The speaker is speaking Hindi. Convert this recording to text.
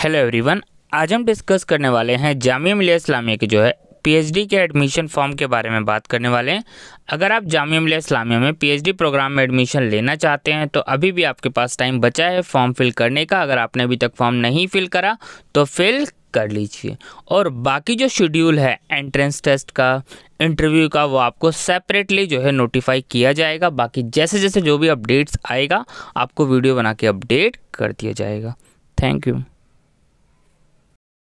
हेलो एवरीवन आज हम डिस्कस करने वाले हैं जामिया मिलिया इस्लामिया के जो है पीएचडी के एडमिशन फॉर्म के बारे में बात करने वाले हैं अगर आप जामिया मिलिया इस्लामिया में पीएचडी प्रोग्राम में एडमिशन लेना चाहते हैं तो अभी भी आपके पास टाइम बचा है फॉर्म फिल करने का अगर आपने अभी तक फॉर्म नहीं फिल करा तो फिल कर लीजिए और बाकी जो शेड्यूल है एंट्रेंस टेस्ट का इंटरव्यू का वो आपको सेपरेटली जो है नोटिफाई किया जाएगा बाकी जैसे जैसे जो भी अपडेट्स आएगा आपको वीडियो बना के अपडेट कर दिया जाएगा थैंक यू